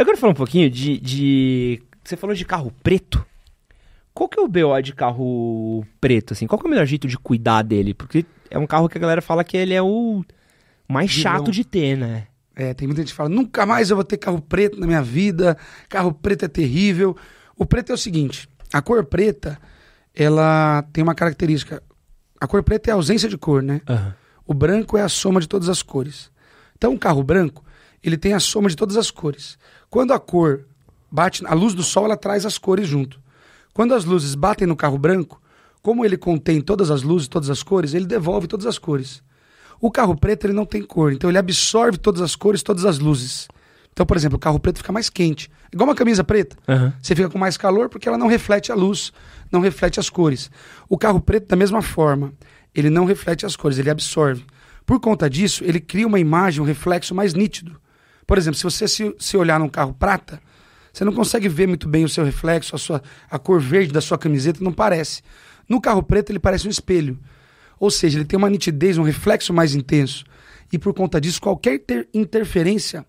Eu quero falar um pouquinho de, de. Você falou de carro preto. Qual que é o BO de carro preto, assim? Qual que é o melhor jeito de cuidar dele? Porque é um carro que a galera fala que ele é o mais chato de ter, né? É, tem muita gente que fala, nunca mais eu vou ter carro preto na minha vida, carro preto é terrível. O preto é o seguinte, a cor preta, ela tem uma característica. A cor preta é a ausência de cor, né? Uhum. O branco é a soma de todas as cores. Então, um carro branco, ele tem a soma de todas as cores. Quando a cor bate, a luz do sol ela traz as cores junto. Quando as luzes batem no carro branco, como ele contém todas as luzes, todas as cores, ele devolve todas as cores. O carro preto ele não tem cor, então ele absorve todas as cores, todas as luzes. Então, por exemplo, o carro preto fica mais quente. Igual uma camisa preta. Uhum. Você fica com mais calor porque ela não reflete a luz, não reflete as cores. O carro preto, da mesma forma, ele não reflete as cores, ele absorve. Por conta disso, ele cria uma imagem, um reflexo mais nítido. Por exemplo, se você se, se olhar num carro prata, você não consegue ver muito bem o seu reflexo, a, sua, a cor verde da sua camiseta, não parece. No carro preto, ele parece um espelho. Ou seja, ele tem uma nitidez, um reflexo mais intenso. E por conta disso, qualquer interferência,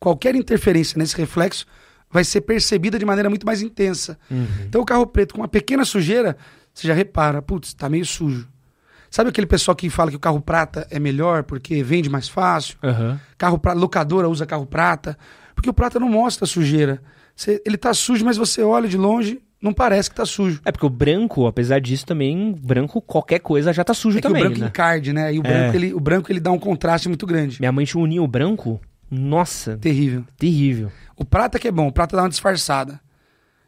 qualquer interferência nesse reflexo vai ser percebida de maneira muito mais intensa. Uhum. Então, o carro preto com uma pequena sujeira, você já repara, putz, tá meio sujo. Sabe aquele pessoal que fala que o carro prata é melhor porque vende mais fácil? Uhum. Carro pra, locadora usa carro prata. Porque o prata não mostra sujeira. Você, ele tá sujo, mas você olha de longe, não parece que tá sujo. É porque o branco, apesar disso também, branco qualquer coisa já tá sujo é também. o branco né? encarde, né? E o, é. branco, ele, o branco ele dá um contraste muito grande. Minha mãe tinha um ninho branco, nossa. Terrível. Terrível. O prata que é bom, o prata dá uma disfarçada.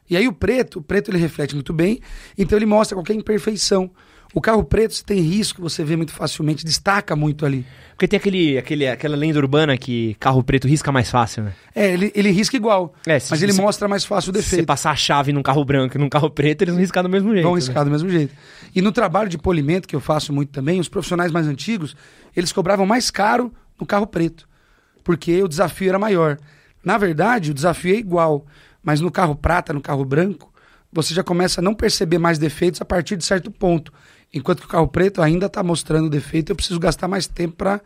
E aí o preto, o preto ele reflete muito bem, então ele mostra qualquer imperfeição. O carro preto você tem risco, você vê muito facilmente, destaca muito ali. Porque tem aquele, aquele, aquela lenda urbana que carro preto risca mais fácil, né? É, ele, ele risca igual, é, se, mas ele se, mostra mais fácil o defeito. Se você passar a chave num carro branco e num carro preto, eles vão riscar do mesmo jeito. Vão né? riscar né? do mesmo jeito. E no trabalho de polimento que eu faço muito também, os profissionais mais antigos, eles cobravam mais caro no carro preto, porque o desafio era maior. Na verdade, o desafio é igual, mas no carro prata, no carro branco, você já começa a não perceber mais defeitos a partir de certo ponto. Enquanto que o carro preto ainda está mostrando defeito, eu preciso gastar mais tempo para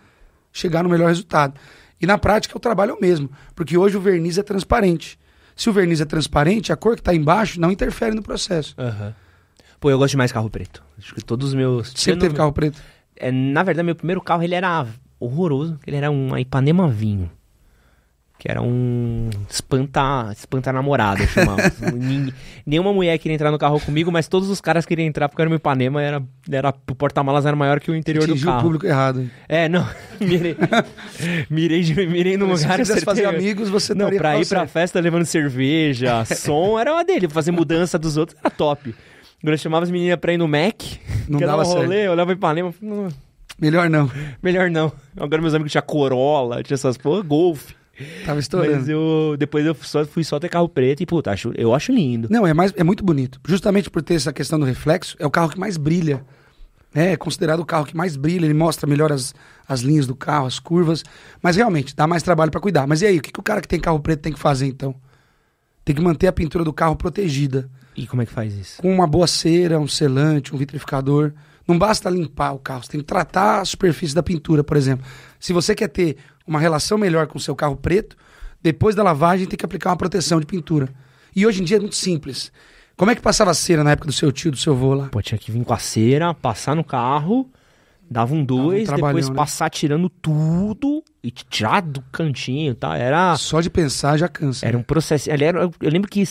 chegar no melhor resultado. E na prática o trabalho é o mesmo, porque hoje o verniz é transparente. Se o verniz é transparente, a cor que está embaixo não interfere no processo. Uhum. Pô, eu gosto de mais carro preto. Acho que todos os meus. Sempre teve não... carro preto? É, na verdade, meu primeiro carro ele era horroroso. Ele era um Ipanema vinho que era um espantar, espantar namorada, chamava. Nenhuma mulher queria entrar no carro comigo, mas todos os caras queriam entrar porque era meu Ipanema, era, era o porta-malas era maior que o interior Atingiu do carro. o público errado. É, não, mirei, mirei, mirei no lugar... Se quisesse fazer amigos, você Não, pra ir pra festa levando cerveja, som, era uma dele, fazer mudança dos outros, era top. Eu chamava as meninas pra ir no Mac, não dava um rolê, certo. eu olhava Ipanema, Melhor não. Melhor não. Agora meus amigos tinha Corolla, tinha essas porra, Golf. Tava estourando. Mas eu, depois eu só, fui só ter carro preto e, puta, acho, eu acho lindo. Não, é, mais, é muito bonito. Justamente por ter essa questão do reflexo, é o carro que mais brilha. É, é considerado o carro que mais brilha, ele mostra melhor as, as linhas do carro, as curvas. Mas realmente, dá mais trabalho para cuidar. Mas e aí, o que, que o cara que tem carro preto tem que fazer então? Tem que manter a pintura do carro protegida. E como é que faz isso? Com uma boa cera, um selante, um vitrificador. Não basta limpar o carro, você tem que tratar a superfície da pintura, por exemplo. Se você quer ter uma relação melhor com o seu carro preto, depois da lavagem tem que aplicar uma proteção de pintura. E hoje em dia é muito simples. Como é que passava a cera na época do seu tio, do seu avô lá? Pô, tinha que vir com a cera, passar no carro, dava um dois, dava um depois né? passar tirando tudo, e tirar do cantinho, tá? Era Só de pensar já cansa. Era né? um processo, era, eu lembro que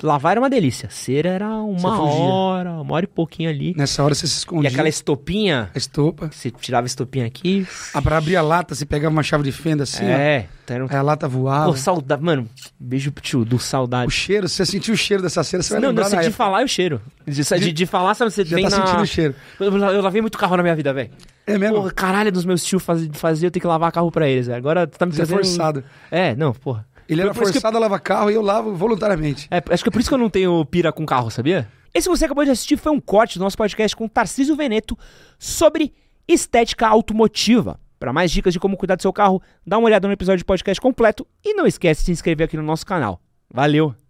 lavar era uma delícia, cera era uma hora, uma hora e pouquinho ali. Nessa hora você se escondia. E aquela estopinha? A estopa. Você tirava a estopinha aqui. Ah, pra abrir a lata, você pegava uma chave de fenda assim, É. Ó, então um... Aí a lata voava. Pô, saudade, mano, beijo pro tio, do saudade. O cheiro, você sentiu o cheiro dessa cera, você vai não, Não, eu senti falar é o cheiro. De, de, de falar, sabe, você já tem tá na... sentindo o cheiro. Eu, eu lavei muito carro na minha vida, velho. É mesmo? Porra, caralho, é dos meus tios fazia, fazer, eu ter que lavar carro pra eles. Agora Agora tá me Você é forçado. É, não, porra. Ele era forçado eu... a lavar carro e eu lavo voluntariamente. É, acho que é por isso que eu não tenho pira com carro, sabia? Esse que você acabou de assistir foi um corte do nosso podcast com Tarcísio Veneto sobre estética automotiva. Para mais dicas de como cuidar do seu carro, dá uma olhada no episódio de podcast completo e não esquece de se inscrever aqui no nosso canal. Valeu!